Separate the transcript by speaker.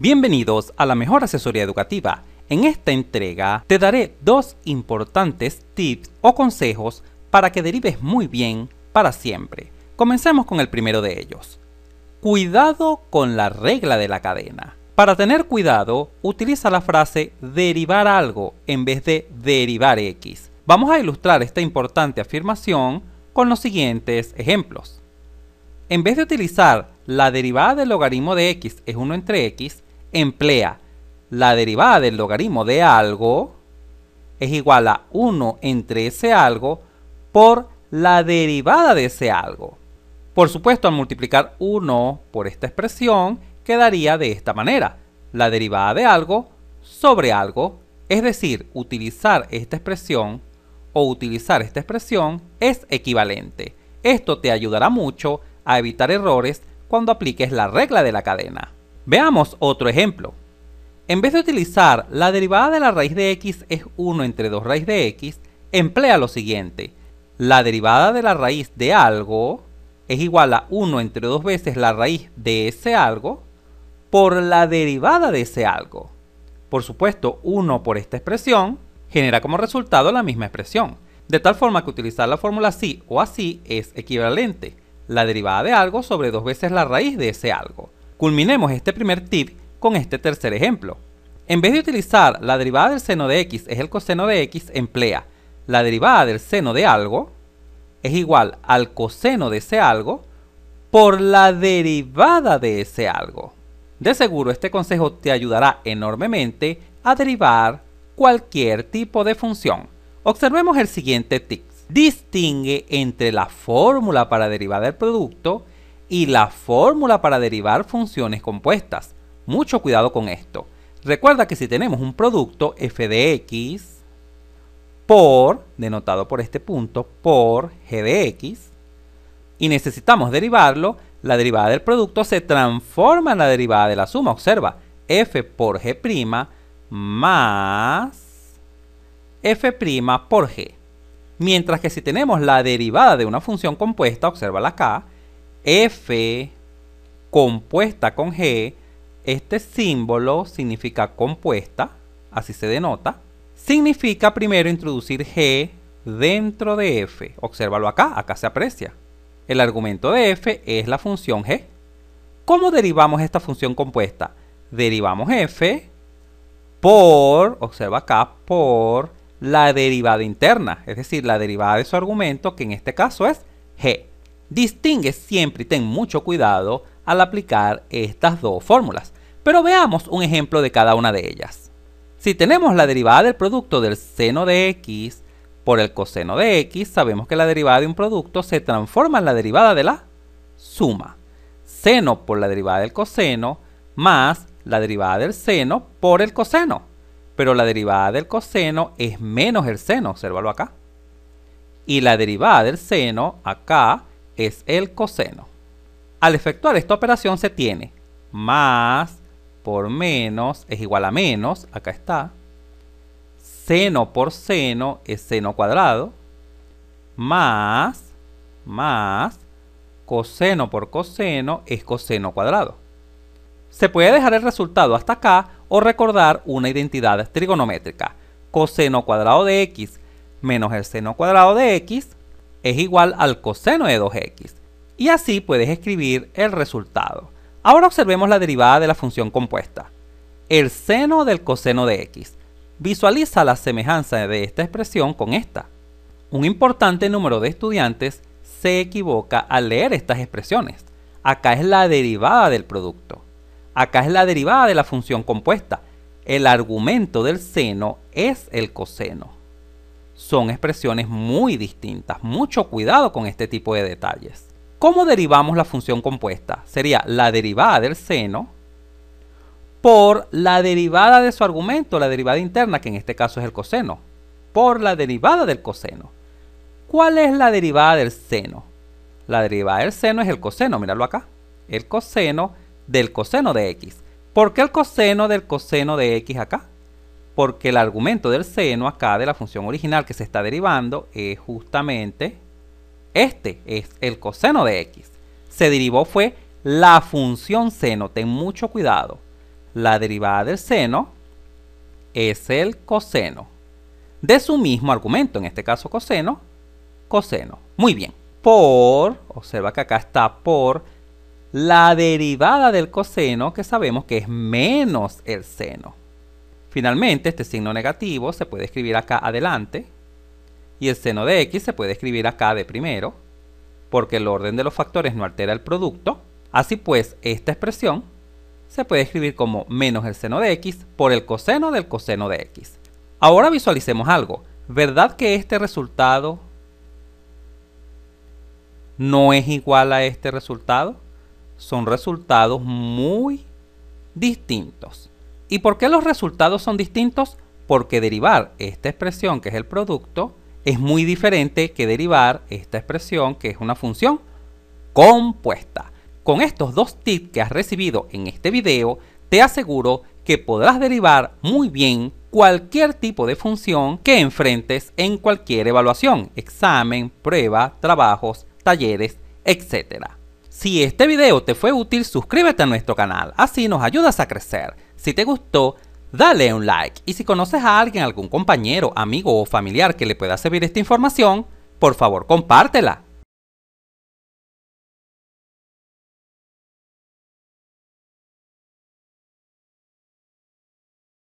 Speaker 1: Bienvenidos a la mejor asesoría educativa. En esta entrega te daré dos importantes tips o consejos para que derives muy bien para siempre. Comencemos con el primero de ellos. Cuidado con la regla de la cadena. Para tener cuidado, utiliza la frase derivar algo en vez de derivar x. Vamos a ilustrar esta importante afirmación con los siguientes ejemplos. En vez de utilizar la derivada del logaritmo de x es 1 entre x, emplea la derivada del logaritmo de algo es igual a 1 entre ese algo por la derivada de ese algo. Por supuesto, al multiplicar 1 por esta expresión, quedaría de esta manera. La derivada de algo sobre algo, es decir, utilizar esta expresión o utilizar esta expresión es equivalente. Esto te ayudará mucho a evitar errores cuando apliques la regla de la cadena. Veamos otro ejemplo. En vez de utilizar la derivada de la raíz de x es 1 entre 2 raíz de x, emplea lo siguiente. La derivada de la raíz de algo es igual a 1 entre 2 veces la raíz de ese algo por la derivada de ese algo. Por supuesto, 1 por esta expresión genera como resultado la misma expresión. De tal forma que utilizar la fórmula así o así es equivalente. La derivada de algo sobre 2 veces la raíz de ese algo. Culminemos este primer tip con este tercer ejemplo. En vez de utilizar la derivada del seno de x es el coseno de x, emplea la derivada del seno de algo es igual al coseno de ese algo por la derivada de ese algo. De seguro este consejo te ayudará enormemente a derivar cualquier tipo de función. Observemos el siguiente tip. Distingue entre la fórmula para derivar del producto y la fórmula para derivar funciones compuestas. Mucho cuidado con esto. Recuerda que si tenemos un producto f de x por, denotado por este punto, por g de x, y necesitamos derivarlo, la derivada del producto se transforma en la derivada de la suma. Observa, f por g' más f' por g. Mientras que si tenemos la derivada de una función compuesta, observa la acá, F compuesta con G, este símbolo significa compuesta, así se denota, significa primero introducir G dentro de F. Observalo acá, acá se aprecia. El argumento de F es la función G. ¿Cómo derivamos esta función compuesta? Derivamos F por, observa acá, por la derivada interna, es decir, la derivada de su argumento, que en este caso es G. Distingue siempre y ten mucho cuidado al aplicar estas dos fórmulas, pero veamos un ejemplo de cada una de ellas. Si tenemos la derivada del producto del seno de x por el coseno de x, sabemos que la derivada de un producto se transforma en la derivada de la suma. Seno por la derivada del coseno más la derivada del seno por el coseno. Pero la derivada del coseno es menos el seno, observalo acá. Y la derivada del seno acá es el coseno. Al efectuar esta operación se tiene más por menos es igual a menos, acá está. Seno por seno es seno cuadrado. Más, más, coseno por coseno es coseno cuadrado. Se puede dejar el resultado hasta acá o recordar una identidad trigonométrica. Coseno cuadrado de x menos el seno cuadrado de x es igual al coseno de 2x, y así puedes escribir el resultado. Ahora observemos la derivada de la función compuesta. El seno del coseno de x. Visualiza la semejanza de esta expresión con esta. Un importante número de estudiantes se equivoca al leer estas expresiones. Acá es la derivada del producto. Acá es la derivada de la función compuesta. El argumento del seno es el coseno son expresiones muy distintas. Mucho cuidado con este tipo de detalles. ¿Cómo derivamos la función compuesta? Sería la derivada del seno por la derivada de su argumento, la derivada interna, que en este caso es el coseno, por la derivada del coseno. ¿Cuál es la derivada del seno? La derivada del seno es el coseno, míralo acá. El coseno del coseno de x. ¿Por qué el coseno del coseno de x acá? porque el argumento del seno acá de la función original que se está derivando es justamente este, es el coseno de x. Se derivó fue la función seno, ten mucho cuidado. La derivada del seno es el coseno de su mismo argumento, en este caso coseno, coseno. Muy bien, por, observa que acá está por la derivada del coseno que sabemos que es menos el seno. Finalmente, este signo negativo se puede escribir acá adelante y el seno de x se puede escribir acá de primero, porque el orden de los factores no altera el producto. Así pues, esta expresión se puede escribir como menos el seno de x por el coseno del coseno de x. Ahora visualicemos algo. ¿Verdad que este resultado no es igual a este resultado? Son resultados muy distintos. ¿Y por qué los resultados son distintos? Porque derivar esta expresión que es el producto es muy diferente que derivar esta expresión que es una función compuesta. Con estos dos tips que has recibido en este video, te aseguro que podrás derivar muy bien cualquier tipo de función que enfrentes en cualquier evaluación, examen, prueba, trabajos, talleres, etc. Si este video te fue útil, suscríbete a nuestro canal, así nos ayudas a crecer. Si te gustó, dale un like y si conoces a alguien, algún compañero, amigo o familiar que le pueda servir esta información, por favor compártela.